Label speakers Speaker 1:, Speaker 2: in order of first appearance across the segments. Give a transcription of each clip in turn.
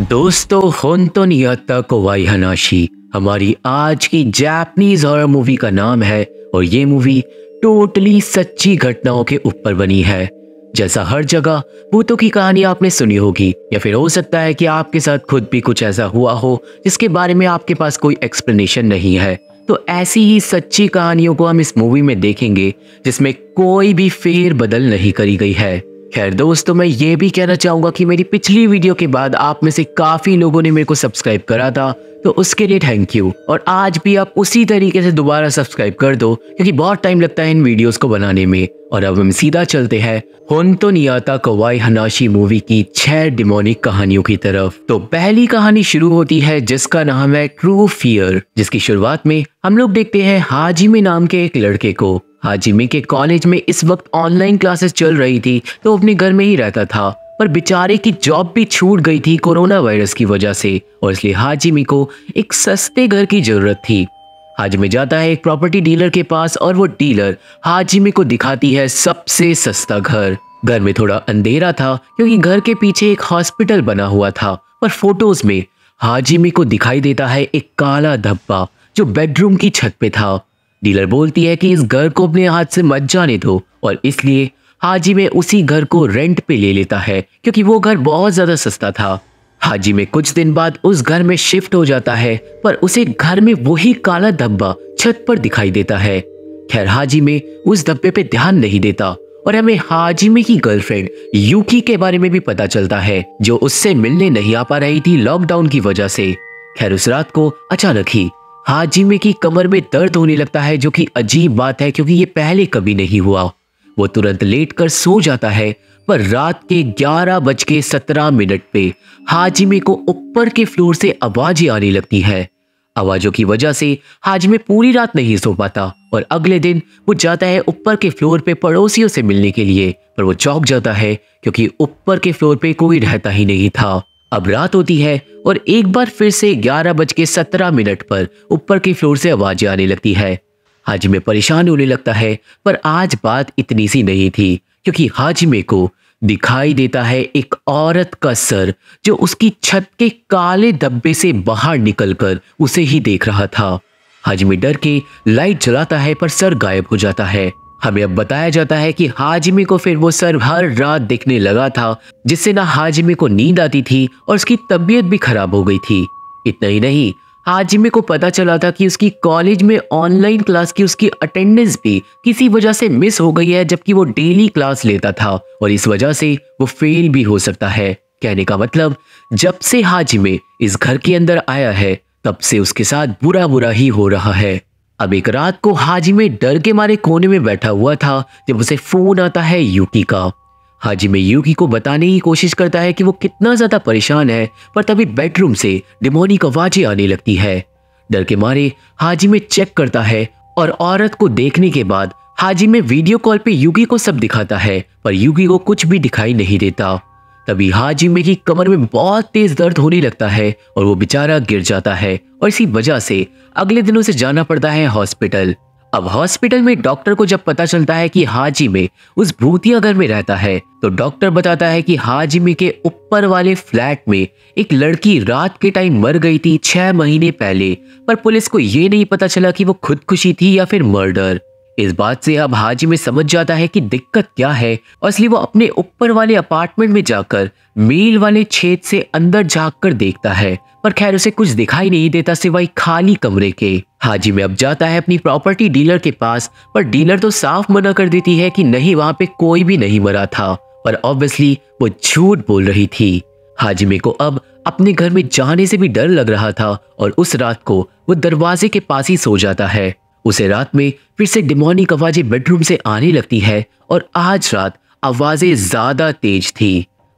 Speaker 1: दोस्तों होंतो नियता हनाशी हमारी आज की जापनीज हॉर मूवी का नाम है और ये मूवी टोटली सच्ची घटनाओं के ऊपर बनी है जैसा हर जगह भूतों की कहानी आपने सुनी होगी या फिर हो सकता है कि आपके साथ खुद भी कुछ ऐसा हुआ हो जिसके बारे में आपके पास कोई एक्सप्लेनेशन नहीं है तो ऐसी ही सच्ची कहानियों को हम इस मूवी में देखेंगे जिसमें कोई भी फेर बदल नहीं करी गई है खैर दोस्तों मैं ये भी कहना चाहूंगा कि मेरी पिछली वीडियो के बाद आप में से काफ़ी लोगों ने मेरे को सब्सक्राइब करा था तो उसके लिए थैंक यू और आज भी आप उसी तरीके से दोबारा सब्सक्राइब कर दो क्योंकि बहुत टाइम लगता है इन वीडियोस को बनाने में और अब हम सीधा चलते हैं तो नियाता कवाई हनाशी मूवी की छह डिमोनिक कहानियों की तरफ तो पहली कहानी शुरू होती है जिसका नाम है ट्रू फियर जिसकी शुरुआत में हम लोग देखते हैं हाजिमी नाम के एक लड़के को हाजिमी के कॉलेज में इस वक्त ऑनलाइन क्लासेस चल रही थी तो अपने घर में ही रहता था पर बेचारे की जॉब भी छूट गई थी कोरोना वायरस की वजह से और इसलिए हाजिमी को एक सस्ते घर की जरूरत थी हाजिमी जाता है एक प्रॉपर्टी डीलर के पास और वो डीलर हाजिमी को दिखाती है सबसे सस्ता घर घर में थोड़ा अंधेरा था क्योंकि घर के पीछे एक हॉस्पिटल बना हुआ था पर फोटोज में हाजिमी को दिखाई देता है एक काला धब्बा जो बेडरूम की छत पे था डीलर बोलती है कि इस घर को अपने हाथ से मत जाने दो और इसलिए हाजी में उसी घर को रेंट पे ले लेता है क्योंकि वो घर बहुत ज़्यादा सस्ता था हाजी में कुछ दिन बाद उस घर में शिफ्ट हो जाता है पर उसे घर में वही काला धब्बा छत पर दिखाई देता है खैर हाजी में उस धब्बे पे ध्यान नहीं देता और हमें हाजी में की गर्लफ्रेंड यूकी के बारे में भी पता चलता है जो उससे मिलने नहीं आ पा रही थी लॉकडाउन की वजह से खैर उस रात को अचानक ही हाजिमे की कमर में दर्द होने लगता है जो कि अजीब बात है क्योंकि ये पहले कभी नहीं हुआ वो तुरंत लेट कर सो जाता है पर रात के ग्यारह बज के सत्रह मिनट पे हाजिमे को ऊपर के फ्लोर से आवाजें आने लगती हैं आवाजों की वजह से हाजिमे पूरी रात नहीं सो पाता और अगले दिन वो जाता है ऊपर के फ्लोर पे पड़ोसियों से मिलने के लिए पर वो चौक जाता है क्योंकि ऊपर के फ्लोर पे कोई रहता ही नहीं था अब रात होती है और एक बार फिर से ग्यारह बज के सत्रह मिनट पर ऊपर के फ्लोर से आवाजें आने लगती है हाजिमे परेशान होने लगता है पर आज बात इतनी सी नहीं थी क्योंकि हाजिमे को दिखाई देता है एक औरत का सर जो उसकी छत के काले धब्बे से बाहर निकलकर उसे ही देख रहा था हाजिमे डर के लाइट जलाता है पर सर गायब हो जाता है हमें अब बताया जाता है कि हाजमी को फिर वो सर हर रात दिखने लगा था जिससे ना हाजमी को नींद आती थी और उसकी तबीयत भी खराब हो गई थी इतना ही नहीं हाजमी को पता चला था कि उसकी कॉलेज में ऑनलाइन क्लास की उसकी अटेंडेंस भी किसी वजह से मिस हो गई है जबकि वो डेली क्लास लेता था और इस वजह से वो फेल भी हो सकता है कहने का मतलब जब से हाजिमे इस घर के अंदर आया है तब से उसके साथ बुरा बुरा ही हो रहा है अब एक रात को हाजी में डर के मारे कोने में बैठा हुआ था जब उसे फोन आता है यूकी का हाजी में यूकी को बताने की कोशिश करता है कि वो कितना ज़्यादा परेशान है पर तभी बेडरूम से डिमोनिक आवाज़ें आने लगती है डर के मारे हाजी में चेक करता है और औरत को देखने के बाद हाजी में वीडियो कॉल पे यूकी को सब दिखाता है पर यूकी को कुछ भी दिखाई नहीं देता तभी हाजी में की कमर में बहुत तेज दर्द होने लगता है और वो बेचारा गिर जाता है और इसी वजह से अगले दिन उसे जाना पड़ता है हॉस्पिटल अब हॉस्पिटल में डॉक्टर को जब पता चलता है कि हाजी में उस भूतिया घर में रहता है तो डॉक्टर बताता है कि हाजी में के ऊपर वाले फ्लैट में एक लड़की रात के टाइम मर गई थी छह महीने पहले पर पुलिस को यह नहीं पता चला कि वो खुदकुशी थी या फिर मर्डर इस बात से अब हाजी में समझ जाता है कि दिक्कत क्या है और इसलिए वो अपने ऊपर वाले अपार्टमेंट में जाकर मेल वाले छेद से अंदर झाँक कर देखता है पर खैर उसे कुछ दिखाई नहीं देता सिवाय खाली कमरे के हाजी में अब जाता है अपनी प्रॉपर्टी डीलर के पास पर डीलर तो साफ मना कर देती है कि नहीं वहाँ पे कोई भी नहीं मरा था पर ऑब्वियसली वो झूठ बोल रही थी हाजिमे को अब अपने घर में जाने से भी डर लग रहा था और उस रात को वो दरवाजे के पास ही सो जाता है उसे रात में फिर से डिमोनिक आवाजें बेडरूम से आने लगती है और आज रात आवाजें ज्यादा तेज थी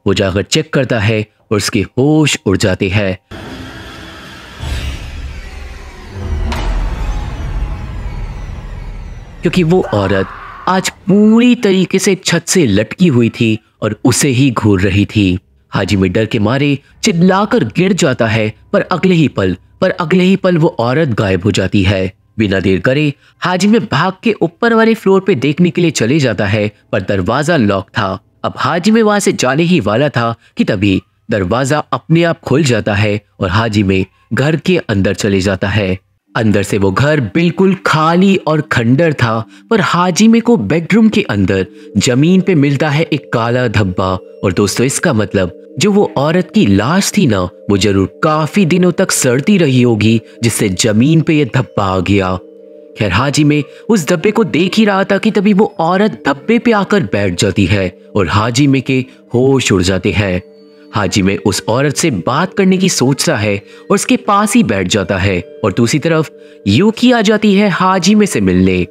Speaker 1: वो जाकर चेक करता है और उसके होश उड़ जाते हैं क्योंकि वो औरत आज पूरी तरीके से छत से लटकी हुई थी और उसे ही घूर रही थी हाजी में डर के मारे चिल्लाकर गिर जाता है पर अगले ही पल पर अगले ही पल वो औरत गायब हो जाती है बिना देर करे हाजिम भाग के ऊपर वाले फ्लोर पे देखने के लिए चले जाता है पर दरवाजा लॉक था अब हाजिम वहां से जाने ही वाला था कि तभी दरवाजा अपने आप खुल जाता है और हाजिमे घर के अंदर चले जाता है अंदर से वो घर बिल्कुल खाली और खंडर था पर हाजिमे को बेडरूम के अंदर जमीन पे मिलता है एक काला धब्बा और दोस्तों इसका मतलब जो वो औरत की लाश थी ना वो जरूर काफी दिनों तक सड़ती रही होगी जिससे जमीन पे ये धब्बा आ गया खैर हाजी में उस धब्बे को देख ही रहा था कि तभी वो औरत धब्बे पे आकर बैठ जाती है और हाजी में के होश उड़ जाते हैं हाजी में उस औरत से बात करने की सोचता है और उसके पास ही बैठ जाता है और दूसरी तरफ की आ जाती है हाजी में से मिलने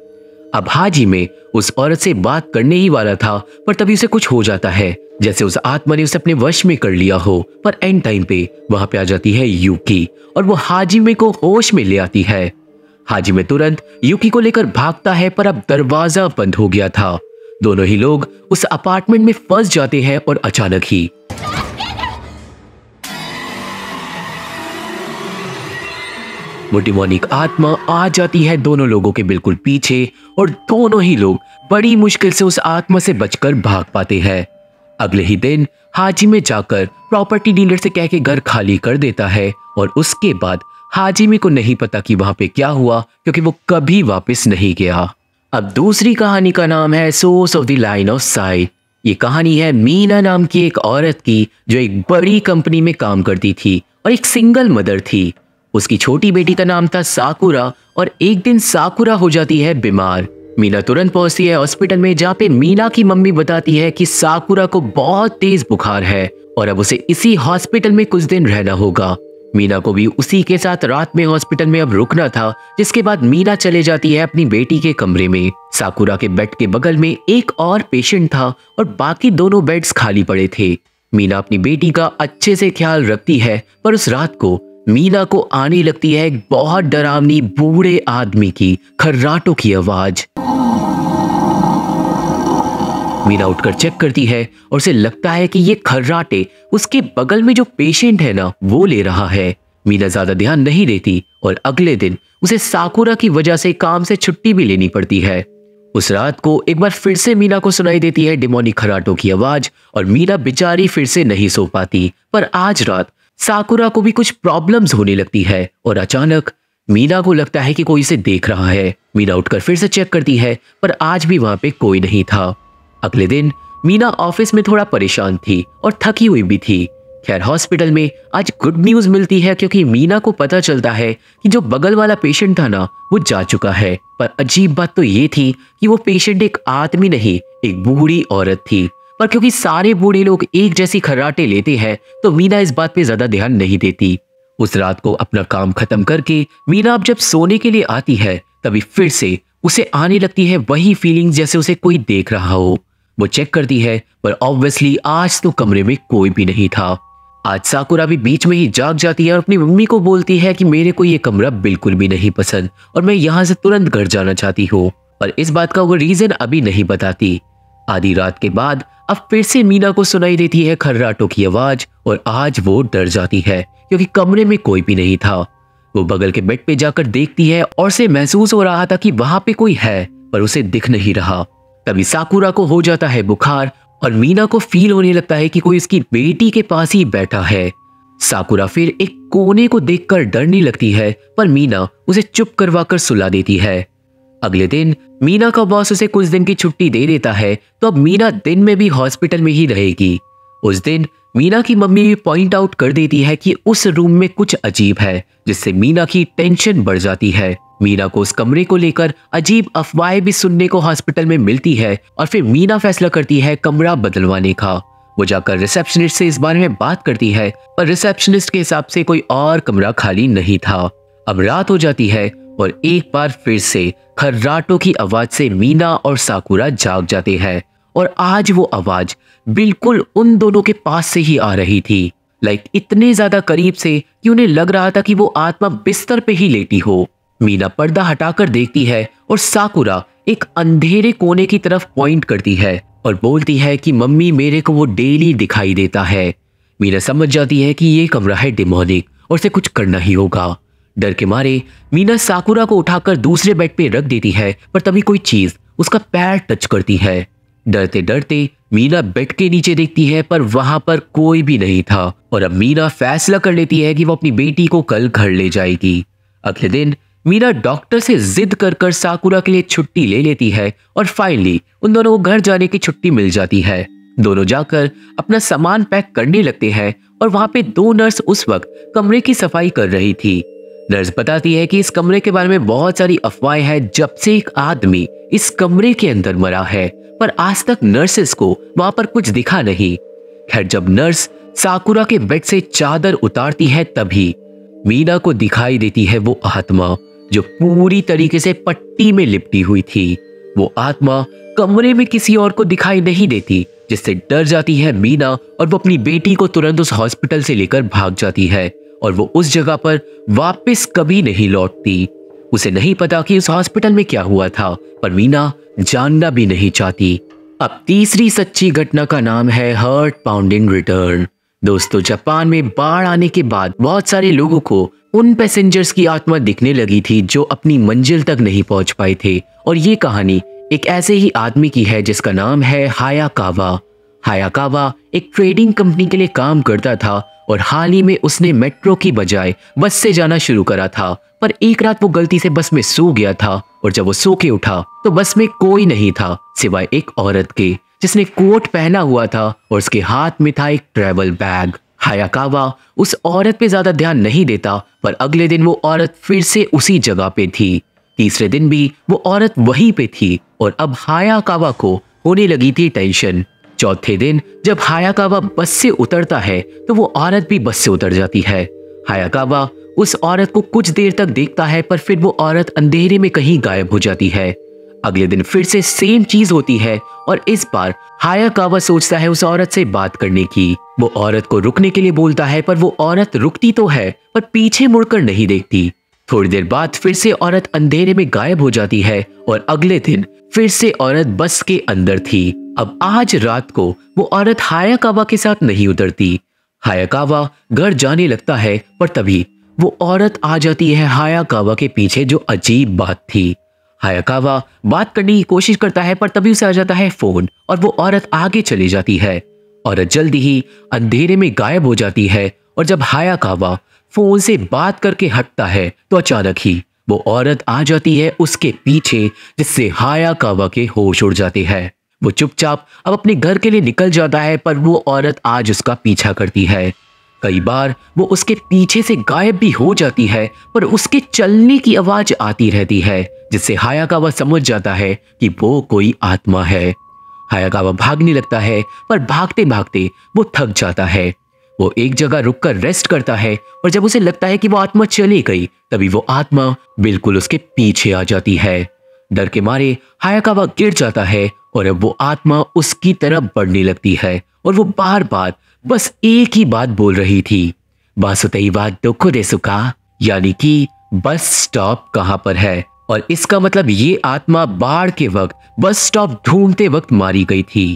Speaker 1: अभाजी में उस औरत से बात करने ही वाला था पर तभी उसे कुछ हो जाता है जैसे उस आत्मा ने उसे अपने वश में कर लिया हो पर एंड टाइम पे वहां पे आ जाती है यूकी और वो हाजिमे को होश में ले आती है हाजिमे तुरंत यूकी को लेकर भागता है पर अब दरवाजा बंद हो गया था दोनों ही लोग उस अपार्टमेंट में फंस जाते हैं और अचानक ही वो डिमोनिक आत्मा आ जाती है दोनों लोगों के बिल्कुल पीछे और दोनों ही लोग बड़ी मुश्किल से उस आत्मा से बचकर भाग पाते हैं अगले ही दिन हाजी में जाकर प्रॉपर्टी डीलर से कह के घर खाली कर देता है और उसके बाद हाजी में को नहीं पता कि वहां पे क्या हुआ क्योंकि वो कभी वापस नहीं गया अब दूसरी कहानी का नाम है source of the line of sight ये कहानी है मीना नाम की एक औरत की जो एक बड़ी कंपनी में काम करती थी और एक सिंगल मदर थी उसकी छोटी बेटी का नाम था साकुरा और एक दिन साकुरा हो जाती है बीमार मीना तुरंत पहुंचती है हॉस्पिटल में जहाँ पे मीना की मम्मी बताती है कि साकुरा को बहुत तेज बुखार है और अब उसे इसी हॉस्पिटल में कुछ दिन रहना होगा मीना को भी उसी के साथ रात में हॉस्पिटल में अब रुकना था जिसके बाद मीना चले जाती है अपनी बेटी के कमरे में साकुरा के बेड के बगल में एक और पेशेंट था और बाकी दोनों बेड्स खाली पड़े थे मीना अपनी बेटी का अच्छे से ख्याल रखती है पर उस रात को मीना को आने लगती है एक बहुत डरावनी बूढ़े आदमी की खर्राटों की आवाज मीना उठकर चेक करती है और उसे लगता है कि ये खर्राटे उसके बगल में जो पेशेंट है ना वो ले रहा है मीना ज्यादा ध्यान नहीं देती और अगले दिन उसे साकुरा की वजह से काम से छुट्टी भी लेनी पड़ती है उस रात को एक बार फिर से मीना को सुनाई देती है डिमोनी खराटों की आवाज और मीना बेचारी फिर से नहीं सो पाती पर आज रात साकुरा को भी कुछ प्रॉब्लम्स होने लगती है और अचानक मीना को लगता है कि कोई इसे देख रहा है मीना उठकर फिर से चेक करती है पर आज भी वहां पे कोई नहीं था अगले दिन मीना ऑफिस में थोड़ा परेशान थी और थकी हुई भी थी खैर हॉस्पिटल में आज गुड न्यूज मिलती है क्योंकि मीना को पता चलता है कि जो बगल वाला पेशेंट था ना वो जा चुका है पर अजीब बात तो ये थी कि वो पेशेंट एक आदमी नहीं एक बूढ़ी औरत थी पर क्योंकि सारे बूढ़े लोग एक जैसी खर्राटे लेते हैं तो मीना इस बात पे ज्यादा ध्यान नहीं देती उस रात को अपना काम खत्म करके मीना अब जब सोने के लिए आती है तभी फिर से उसे आने लगती है वही फीलिंग जैसे उसे कोई देख रहा हो वो चेक करती है पर ऑब्वियसली आज तो कमरे में कोई भी नहीं था आज साकुरा भी बीच में ही जाग जाती है और अपनी मम्मी को बोलती है कि मेरे को ये कमरा बिल्कुल भी नहीं पसंद और मैं यहाँ से तुरंत घर जाना चाहती हूँ पर इस बात का वो रीजन अभी नहीं बताती आधी रात के बाद अब फिर से मीना को सुनाई देती है खर्राटों की आवाज और आज वो डर जाती है क्योंकि कमरे में कोई भी नहीं था वो बगल के बेड पे जाकर देखती है और से महसूस हो रहा था कि वहां पे कोई है पर उसे दिख नहीं रहा तभी साकुरा को हो जाता है बुखार और मीना को फील होने लगता है कि कोई उसकी बेटी के पास ही बैठा है साकुरा फिर एक कोने को देखकर डरने लगती है पर मीना उसे चुप करवाकर सुला देती है अगले दिन मीना का बॉस उसे कुछ दिन की छुट्टी दे देता है तो अब मीना दिन में भी हॉस्पिटल में ही रहेगी उस दिन मीना की मम्मी भी पॉइंट आउट कर देती है कि उस रूम में कुछ अजीब है जिससे मीना की टेंशन बढ़ जाती है मीना को उस कमरे को लेकर अजीब अफवाहें भी सुनने को हॉस्पिटल में मिलती है और फिर मीना फैसला करती है कमरा बदलवाने का वो जाकर रिसेप्शनिस्ट से इस बारे में बात करती है पर रिसेप्शनिस्ट के हिसाब से कोई और कमरा खाली नहीं था अब रात हो जाती है और एक बार फिर से खर्राटो की आवाज से मीना और साकुरा जाग जाते हैं और आज वो आवाज बिल्कुल उन दोनों के पास से ही आ रही थी लाइक इतने ज्यादा करीब से कि उन्हें लग रहा था कि वो आत्मा बिस्तर पे ही लेटी हो मीना पर्दा हटाकर देखती है और साकुरा एक अंधेरे कोने की तरफ पॉइंट करती है और बोलती है कि मम्मी मेरे को वो डेली दिखाई देता है मीना समझ जाती है कि ये कमरा है डिमोनिक और उसे कुछ करना ही होगा डर के मारे मीना साकुरा को उठाकर दूसरे बेड पे रख देती है पर तभी कोई चीज उसका पैर टच करती है डरते डरते मीना बेड के नीचे देखती है पर वहां पर कोई भी नहीं था और अब मीना फैसला कर लेती है कि वो अपनी बेटी को कल घर ले जाएगी अगले दिन मीना डॉक्टर से जिद कर कर साकुरा के लिए छुट्टी ले लेती है और फाइनली उन दोनों को घर जाने की छुट्टी मिल जाती है दोनों जाकर अपना सामान पैक करने लगते हैं और वहां पे दो नर्स उस वक्त कमरे की सफाई कर रही थी नर्स बताती है कि इस कमरे के बारे में बहुत सारी अफवाहें हैं जब से एक आदमी इस कमरे के अंदर मरा है पर आज तक नर्सेस को वहां पर कुछ दिखा नहीं खैर जब नर्स साकुरा के बेड से चादर उतारती है तभी मीना को दिखाई देती है वो आत्मा जो पूरी तरीके से पट्टी में लिपटी हुई थी वो आत्मा कमरे में किसी और को दिखाई नहीं देती जिससे डर जाती है मीना और वो अपनी बेटी को तुरंत उस हॉस्पिटल से लेकर भाग जाती है और वो उस जगह पर वापस कभी नहीं लौटती उसे नहीं पता कि उस हॉस्पिटल में क्या हुआ था पर वीना जानना भी नहीं चाहती अब तीसरी सच्ची घटना का नाम है हर्ट पाउंडिंग रिटर्न दोस्तों जापान में बाढ़ आने के बाद बहुत सारे लोगों को उन पैसेंजर्स की आत्मा दिखने लगी थी जो अपनी मंजिल तक नहीं पहुंच पाए थे और ये कहानी एक ऐसे ही आदमी की है जिसका नाम है हायाकावा हायाकावा एक ट्रेडिंग कंपनी के लिए काम करता था और हाल ही में उसने मेट्रो की बजाय बस से जाना शुरू करा था पर एक रात वो गलती से बस में सो गया था और जब वो सो के उठा तो बस में कोई नहीं था सिवाय एक औरत के जिसने कोट पहना हुआ था और उसके हाथ में था एक ट्रेवल बैग हायाकावा उस औरत पे ज्यादा ध्यान नहीं देता पर अगले दिन वो औरत फिर से उसी जगह पे थी तीसरे दिन भी वो औरत वहीं पे थी और अब हायाकावा को होने लगी थी टेंशन चौथे दिन जब हायाकावा बस से उतरता है तो वो औरत भी बस से उतर जाती है हायाकावा उस औरत को कुछ देर तक देखता है पर फिर वो औरत अंधेरे में कहीं गायब हो जाती है अगले दिन फिर से सेम चीज होती है और इस बार हायाकावा सोचता है उस औरत से बात करने की वो औरत को रुकने के लिए बोलता है पर वो औरत रुकती तो है पर पीछे मुड़कर नहीं देखती थोड़ी देर बाद फिर से औरत अंधेरे में गायब हो जाती है और अगले दिन फिर से औरत बस के अंदर थी अब आज रात को वो औरत हायाकावा के साथ नहीं उतरती हायाकावा घर जाने लगता है पर तभी वो औरत आ जाती है हायाकावा के पीछे जो अजीब बात थी हायाकावा बात करने की कोशिश करता है पर तभी उसे आ जाता है फोन और वो औरत आगे चली जाती है औरत जल्दी ही अंधेरे में गायब हो जाती है और जब हायाकावा फोन से बात करके हटता है तो अचानक ही वो औरत आ जाती है उसके पीछे जिससे हाया कावा के होश उड़ जाते हैं वो चुपचाप अब अपने घर के लिए निकल जाता है पर वो औरत आज उसका पीछा करती है कई बार वो उसके पीछे से गायब भी हो जाती है पर उसके चलने की आवाज आती रहती है जिससे हायाकावा समझ जाता है कि वो कोई आत्मा है हायाकावा भागने लगता है पर भागते भागते वो थक जाता है वो एक जगह रुककर रेस्ट करता है और जब उसे लगता है कि वो आत्मा चली गई तभी वो आत्मा बिल्कुल उसके पीछे आ जाती है डर के मारे हायाकावा गिर जाता है और अब वो आत्मा उसकी तरफ बढ़ने लगती है और वो बार बार बस एक ही बात बोल रही थी बासुतई वा डोको सुखा यानी कि बस स्टॉप कहाँ पर है और इसका मतलब ये आत्मा बाढ़ के वक्त बस स्टॉप ढूंढते वक्त मारी गई थी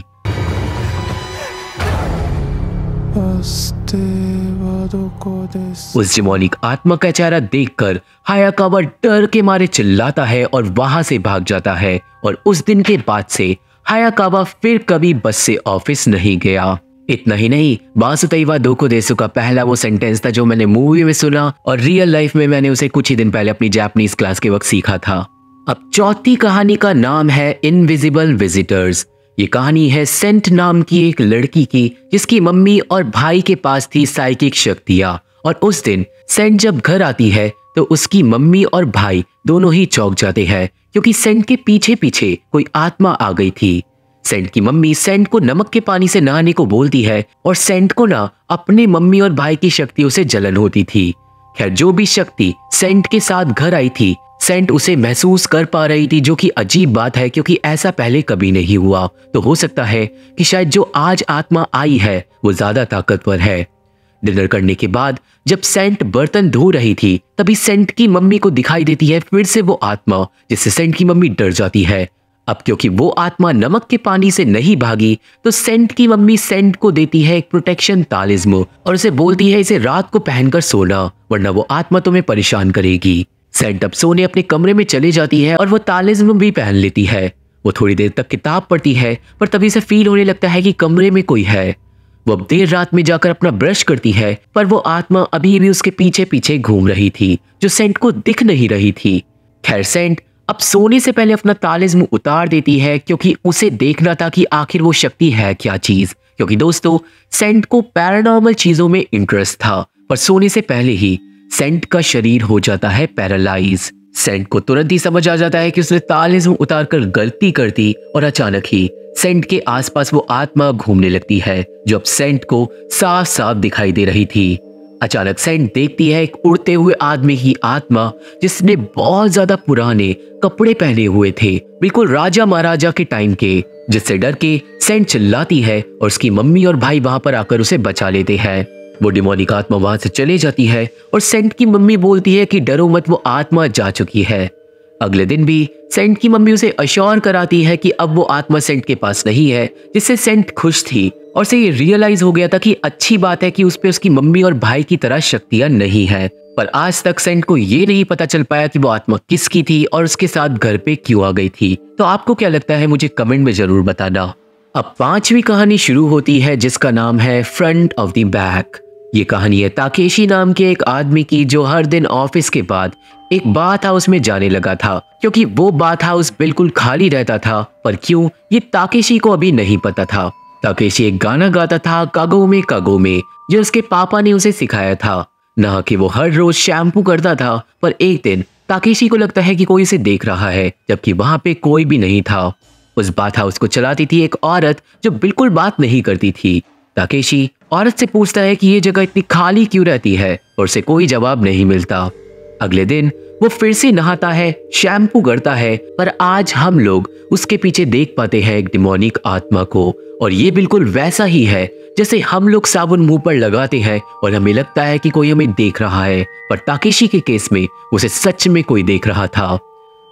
Speaker 1: उस जिमोनिक आत्मा का चेहरा देखकर हायाकावा डर के मारे चिल्लाता है और वहां से भाग जाता है और उस दिन के बाद से हाया काबा फिर कभी बस से ऑफिस नहीं गया इतना ही नहीं बासुतईवा दोको देसु का पहला वो सेंटेंस था जो मैंने मूवी में सुना और रियल लाइफ में मैंने उसे कुछ ही दिन पहले अपनी जापानीज क्लास के वक्त सीखा था अब चौथी कहानी का नाम है इनविजिबल विजिटर्स ये कहानी है सेंट नाम की एक लड़की की जिसकी मम्मी और भाई के पास थी साइकिक शक्तियां और उस दिन सेंट जब घर आती है तो उसकी मम्मी और भाई दोनों ही चौंक जाते हैं क्योंकि सेंट के पीछे पीछे कोई आत्मा आ गई थी सेंट की मम्मी सेंट को नमक के पानी से नहाने को बोलती है और सेंट को ना अपने मम्मी और भाई की शक्तियों से जलन होती थी खैर जो भी शक्ति सेंट के साथ घर आई थी सेंट उसे महसूस कर पा रही थी जो कि अजीब बात है क्योंकि ऐसा पहले कभी नहीं हुआ तो हो सकता है कि शायद जो आज आत्मा आई है वो ज्यादा ताकतवर है डिनर करने के बाद जब सेंट बर्तन धो रही थी तभी सेंट की मम्मी को दिखाई देती है फिर से वो आत्मा जिससे सेंट की मम्मी डर जाती है अब क्योंकि वो आत्मा नमक के पानी से नहीं भागी तो सेंट की मम्मी सेंट को देती है एक प्रोटेक्शन तालिज्म और उसे बोलती है इसे रात को पहनकर सोना वरना वो आत्मा तुम्हें परेशान करेगी अब सोने अपने कमरे में चली जाती है और वो तालिज्म भी पहन लेती है वो थोड़ी देर तक किताब पढ़ती है पर तभी से फील होने लगता है कि कमरे में कोई है वो अब देर रात में जाकर अपना ब्रश करती है पर वो आत्मा अभी भी उसके पीछे पीछे घूम रही थी जो सेंट को दिख नहीं रही थी खैर सेंट अब सोने से पहले अपना तालिज्म उतार देती है क्योंकि उसे देखना था कि आखिर वो शक्ति है क्या चीज क्योंकि दोस्तों सेंट को पैरानॉर्मल चीजों में इंटरेस्ट था पर सोने से पहले ही सेंट का शरीर हो जाता है पैरालाइज सेंट को तुरंत ही समझ आ जाता है कि उसने तालिज उतार कर गलती कर दी और अचानक ही सेंट के आसपास वो आत्मा घूमने लगती है जो अब सेंट को साफ साफ दिखाई दे रही थी अचानक सेंट देखती है एक उड़ते हुए आदमी की आत्मा जिसने बहुत ज्यादा पुराने कपड़े पहने हुए थे बिल्कुल राजा महाराजा के टाइम के जिससे डर के सेंट चिल्लाती है और उसकी मम्मी और भाई वहां पर आकर उसे बचा लेते हैं वो डिमोनिक आत्मा वहां से चले जाती है और सेंट की मम्मी बोलती है कि डरो मत वो आत्मा जा चुकी है अगले दिन भी सेंट की मम्मी उसे अश्योर कराती है कि अब वो आत्मा सेंट के पास नहीं है जिससे सेंट खुश थी और से ये रियलाइज हो गया था कि अच्छी बात है कि उस पर उसकी मम्मी और भाई की तरह शक्तियां नहीं है पर आज तक सेंट को ये नहीं पता चल पाया कि वो आत्मा किसकी थी और उसके साथ घर पे क्यों आ गई थी तो आपको क्या लगता है मुझे कमेंट में जरूर बताना अब पांचवी कहानी शुरू होती है जिसका नाम है फ्रंट ऑफ द बैक ये कहानी है ताकेशी नाम के एक आदमी की जो हर दिन ऑफिस के बाद एक बाथ हाउस में जाने लगा था क्योंकि वो बाथ हाउस बिल्कुल खाली रहता था पर क्यों ये ताकेशी को अभी नहीं पता था ताकेशी एक गाना गाता था कागो में कागो में जो उसके पापा ने उसे सिखाया था न कि वो हर रोज शैम्पू करता था पर एक दिन ताकेशी को लगता है कि कोई उसे देख रहा है जबकि वहां पे कोई भी नहीं था उस बात हाउस को चलाती थी एक औरत जो बिल्कुल बात नहीं करती थी ताकेशी औरत से पूछता है कि ये जगह इतनी खाली क्यों रहती है और उसे कोई जवाब नहीं मिलता अगले दिन वो फिर से नहाता है शैम्पू करता है पर आज हम लोग उसके पीछे देख पाते हैं एक डिमोनिक आत्मा को और ये बिल्कुल वैसा ही है जैसे हम लोग साबुन मुंह पर लगाते हैं और हमें लगता है कि कोई हमें देख रहा है पर ताकेशी के केस में उसे सच में कोई देख रहा था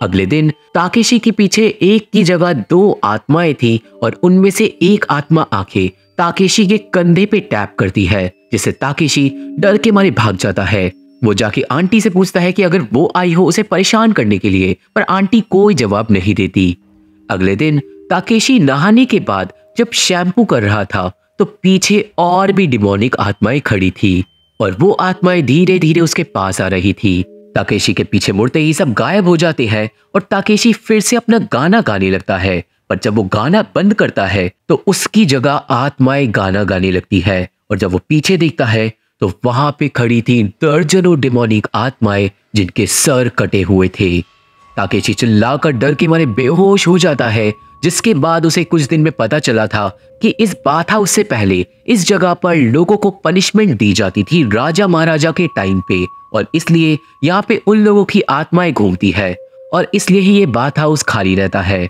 Speaker 1: अगले दिन ताकेशी के पीछे एक की जगह दो आत्माएं थी और उनमें से एक आत्मा आंखें ताकेशी के कंधे पे टैप करती है जिससे ताकेशी डर के मारे भाग जाता है वो जाके आंटी से पूछता है कि अगर वो आई हो उसे परेशान करने के लिए पर आंटी कोई जवाब नहीं देती अगले दिन ताकेशी नहाने के बाद जब शैम्पू कर रहा था तो पीछे और भी डिमोनिक आत्माएं खड़ी थी और वो आत्माएं धीरे धीरे उसके पास आ रही थी ताकेशी के पीछे मुड़ते ही सब गायब हो जाते हैं और ताकेशी फिर से अपना गाना गाने लगता है पर जब वो गाना बंद करता है तो उसकी जगह आत्माएं गाना गाने लगती है और जब वो पीछे देखता है तो वहां पे खड़ी थी दर्जनों डिमोनिक आत्माएं जिनके सर कटे हुए थे ताकेशी चिल्लाकर डर के मारे बेहोश हो जाता है जिसके बाद उसे कुछ दिन में पता चला था कि इस बाथा उससे पहले इस जगह पर लोगों को पनिशमेंट दी जाती थी राजा महाराजा के टाइम पे और इसलिए यहाँ पे उन लोगों की आत्माएं घूमती है और इसलिए ही ये बाथ हाउस खाली रहता है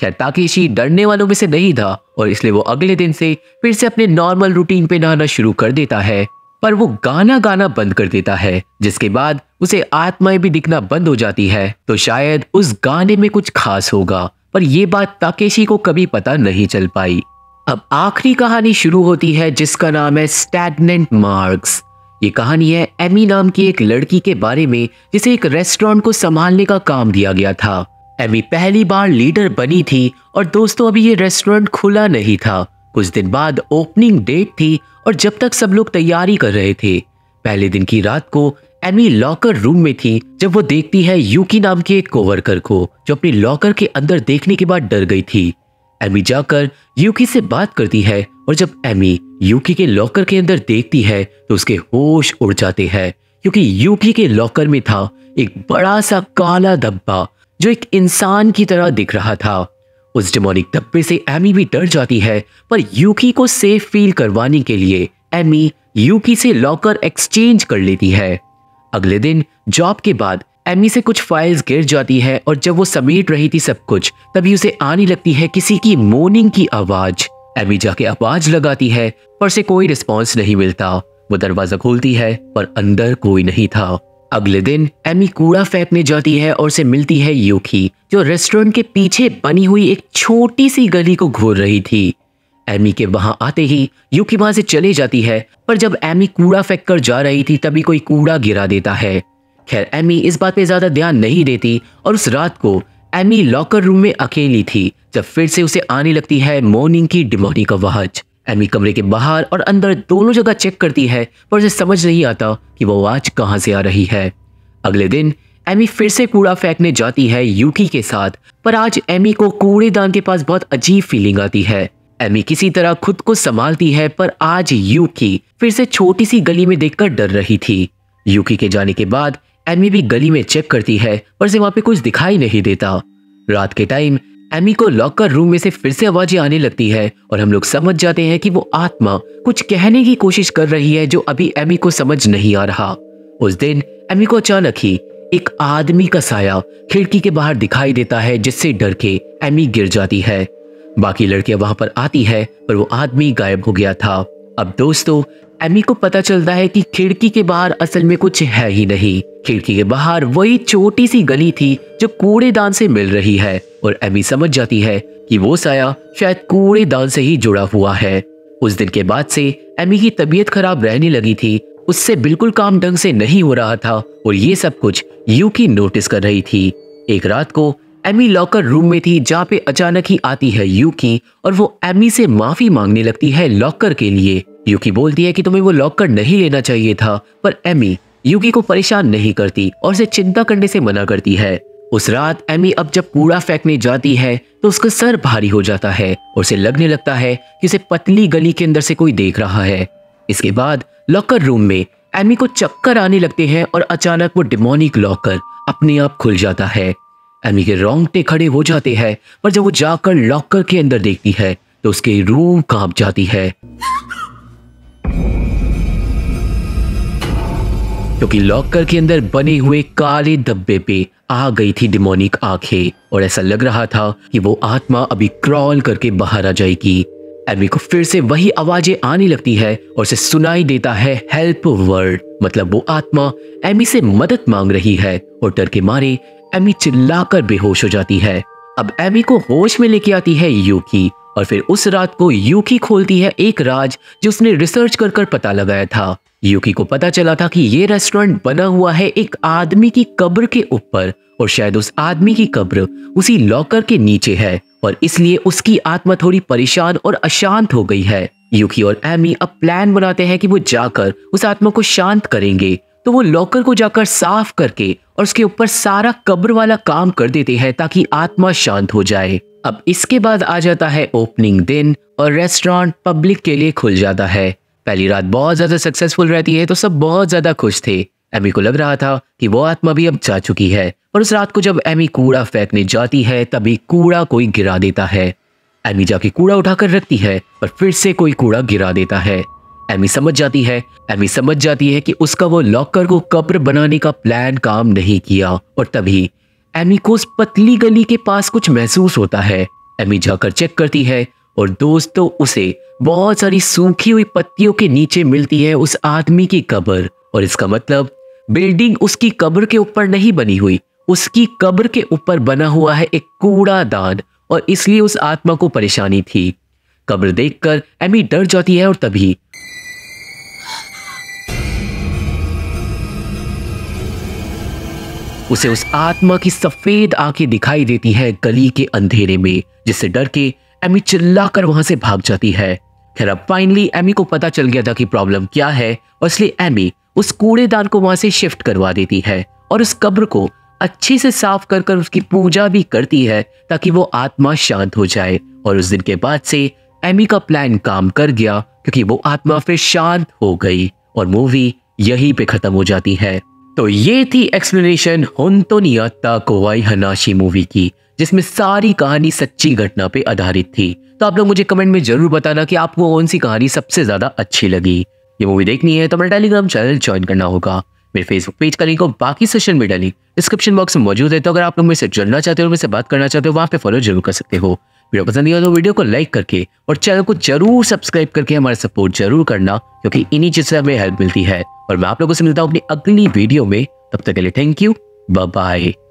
Speaker 1: खैर ताकेशी डरने वालों में से नहीं था और इसलिए वो अगले दिन से फिर से अपने नॉर्मल रूटीन पे नहाना शुरू कर देता है पर वो गाना गाना बंद कर देता है जिसके बाद उसे आत्माएं भी दिखना बंद हो जाती है तो शायद उस गाने में कुछ खास होगा पर ये बात ताकेशी को कभी पता नहीं चल पाई अब आखिरी कहानी शुरू होती है जिसका नाम है स्टैगनेंट मार्क्स ये कहानी है एमी नाम की एक लड़की के बारे में जिसे एक रेस्टोरेंट को संभालने का काम दिया गया था एमी पहली बार लीडर बनी थी और दोस्तों अभी ये रेस्टोरेंट खुला नहीं था कुछ दिन बाद ओपनिंग डेट थी और जब तक सब लोग तैयारी कर रहे थे पहले दिन की रात को एमी लॉकर रूम में थी जब वो देखती है यूकी नाम के एक कोवर्कर को जो अपने लॉकर के अंदर देखने के बाद डर गई थी एमी जाकर यूकी से बात करती है और जब एमी यूकी के लॉकर के अंदर देखती है तो उसके होश उड़ जाते हैं क्योंकि यूकी के लॉकर में था एक बड़ा सा काला धब्बा जो एक इंसान की तरह दिख रहा था उस डिमोनिक धब्बे से एमी भी डर जाती है पर यूकी को सेफ फील करवाने के लिए एमी यूकी से लॉकर एक्सचेंज कर लेती है अगले दिन जॉब के बाद एमी से कुछ फाइल्स गिर जाती है और जब वो समेट रही थी सब कुछ तभी उसे आने लगती है किसी की मोर्निंग की आवाज एमी जाके आवाज लगाती है पर से कोई रिस्पॉन्स नहीं मिलता वो दरवाजा खोलती है पर अंदर कोई नहीं था अगले दिन एमी कूड़ा फेंकने जाती है और उसे मिलती है यूकी जो रेस्टोरेंट के पीछे बनी हुई एक छोटी सी गली को घूर रही थी एमी के वहां आते ही यूकी वहां से चले जाती है पर जब एमी कूड़ा फेंक कर जा रही थी तभी कोई कूड़ा गिरा देता है खैर एमी इस बात पे ज्यादा ध्यान नहीं देती और उस रात को एमी लॉकर रूम में अकेली थी जब फिर से उसे आने लगती है मॉर्निंग की डिमोनी का वहज एनवी कमरे के बाहर और अंदर दोनों जगह चेक करती है पर उसे समझ नहीं आता कि वो आवाज कहाँ से आ रही है अगले दिन एमी फिर से कूड़ा फेंकने जाती है यूकी के साथ पर आज एमी को कूड़ेदान के पास बहुत अजीब फीलिंग आती है एमी किसी तरह खुद को संभालती है पर आज यूकी फिर से छोटी सी गली में देखकर डर रही थी यूकी के जाने के बाद एमी भी गली में चेक करती है पर उसे वहां पे कुछ दिखाई नहीं देता रात के टाइम एमी को लॉकर रूम में से फिर से आवाजें आने लगती है और हम लोग समझ जाते हैं कि वो आत्मा कुछ कहने की कोशिश कर रही है जो अभी एमी को समझ नहीं आ रहा उस दिन एमी को अचानक ही एक आदमी का साया खिड़की के बाहर दिखाई देता है जिससे डर के एमी गिर जाती है बाकी लड़कियां वहां पर आती है पर वो आदमी गायब हो गया था अब दोस्तों एमी को पता चलता है कि खिड़की के बाहर असल में कुछ है ही नहीं खिड़की के बाहर वही छोटी सी गली थी जो कूड़ेदान से मिल रही है और एमी समझ जाती है कि वो साया शायद कूड़ेदान से ही जुड़ा हुआ है उस दिन के बाद से एमी की तबीयत खराब रहने लगी थी उससे बिल्कुल काम ढंग से नहीं हो रहा था और ये सब कुछ यूकी नोटिस कर रही थी एक रात को एमी लॉकर रूम में थी जहाँ पे अचानक ही आती है यूकी और वो एमी से माफी मांगने लगती है लॉकर के लिए युकी बोलती है कि तुम्हें वो लॉकर नहीं लेना चाहिए था पर एमी युकी को परेशान नहीं करती और उसे चिंता करने से मना करती है उस रात एमी अब जब कूड़ा फेंकने जाती है तो उसका सर भारी हो जाता है और उसे लगने लगता है कि उसे पतली गली के अंदर से कोई देख रहा है इसके बाद लॉकर रूम में एमी को चक्कर आने लगते हैं और अचानक वो डिमोनिक लॉकर अपने आप खुल जाता है एमी के रोंगटे खड़े हो जाते हैं पर जब वो जाकर लॉकर के अंदर देखती है तो उसके रूम कांप जाती है क्योंकि लॉकर के अंदर बने हुए काले धब्बे पे आ गई थी डिमोनिक आंखें और ऐसा लग रहा था कि वो आत्मा अभी क्रॉल करके बाहर आ जाएगी एमी को फिर से वही आवाजें आने लगती है और उसे सुनाई देता है हेल्प वर्ड मतलब वो आत्मा एमी से मदद मांग रही है और डर के मारे एमी चिल्लाकर बेहोश हो जाती है अब एमी को होश में लेके आती है यूकी और फिर उस रात को यूकी खोलती है एक राज जो उसने रिसर्च कर कर पता लगाया था युकी को पता चला था कि ये रेस्टोरेंट बना हुआ है एक आदमी की कब्र के ऊपर और शायद उस आदमी की कब्र उसी लॉकर के नीचे है और इसलिए उसकी आत्मा थोड़ी परेशान और अशांत हो गई है युकी और एमी अब प्लान बनाते हैं कि वो जाकर उस आत्मा को शांत करेंगे तो वो लॉकर को जाकर साफ करके और उसके ऊपर सारा कब्र वाला काम कर देते हैं ताकि आत्मा शांत हो जाए अब इसके बाद आ जाता है ओपनिंग दिन और रेस्टोरेंट पब्लिक के लिए खुल जाता है पहली रात बहुत ज़्यादा सक्सेसफुल रहती है तो सब बहुत ज़्यादा खुश थे एमी को लग रहा था कि वो आत्मा भी अब जा चुकी है और उस रात को जब एमी कूड़ा फेंकने जाती है तभी कूड़ा कोई गिरा देता है एमी जाके कूड़ा उठाकर रखती है और फिर से कोई कूड़ा गिरा देता है एमी समझ जाती है एमी समझ जाती है कि उसका वो लॉकर को कब्र बनाने का प्लान काम नहीं किया और तभी एमी को उस पतली गली के पास कुछ महसूस होता है एमी जाकर चेक करती है और दोस्तों तो उसे बहुत सारी सूखी हुई पत्तियों के नीचे मिलती है उस आदमी की कब्र और इसका मतलब बिल्डिंग उसकी कब्र के ऊपर नहीं बनी हुई उसकी कब्र के ऊपर बना हुआ है एक दान और इसलिए उस आत्मा को परेशानी थी कब्र देखकर एमी डर जाती है और तभी उसे उस आत्मा की सफेद आंखें दिखाई देती है गली के अंधेरे में जिससे डर के एमी चिल्लाकर वहां से भाग जाती है खैर अब फाइनली एमी को पता चल गया था कि प्रॉब्लम क्या है और इसलिए एमी उस कूड़ेदान को वहां से शिफ्ट करवा देती है और उस कब्र को अच्छे से साफ कर कर उसकी पूजा भी करती है ताकि वो आत्मा शांत हो जाए और उस दिन के बाद से एमी का प्लान काम कर गया क्योंकि वो आत्मा फिर शांत हो गई और मूवी यहीं पे खत्म हो जाती है तो ये थी एक्सप्लेनेशन हनाशी मूवी की जिसमें सारी कहानी सच्ची घटना पे आधारित थी तो आप लोग मुझे कमेंट में जरूर बताना कि आपको कौन सी कहानी सबसे ज्यादा अच्छी लगी ये मूवी देखनी है तो मेरा टेलीग्राम चैनल ज्वाइन करना होगा मेरे फेसबुक पेज का लिंक और बाकी social media link description box में मौजूद है तो अगर आप लोग मेरे से जुड़ना चाहते हो मेरे से बात करना चाहते हो वहाँ पे फॉलो जरूर कर सकते हो वीडियो पसंद आया तो वीडियो को लाइक करके और चैनल को जरूर सब्सक्राइब करके हमारा सपोर्ट जरूर करना क्योंकि इन्हीं चीज़ से हमें हेल्प मिलती है और मैं आप लोगों से मिलता हूँ अपनी अगली वीडियो में तब तक के लिए थैंक यू बाय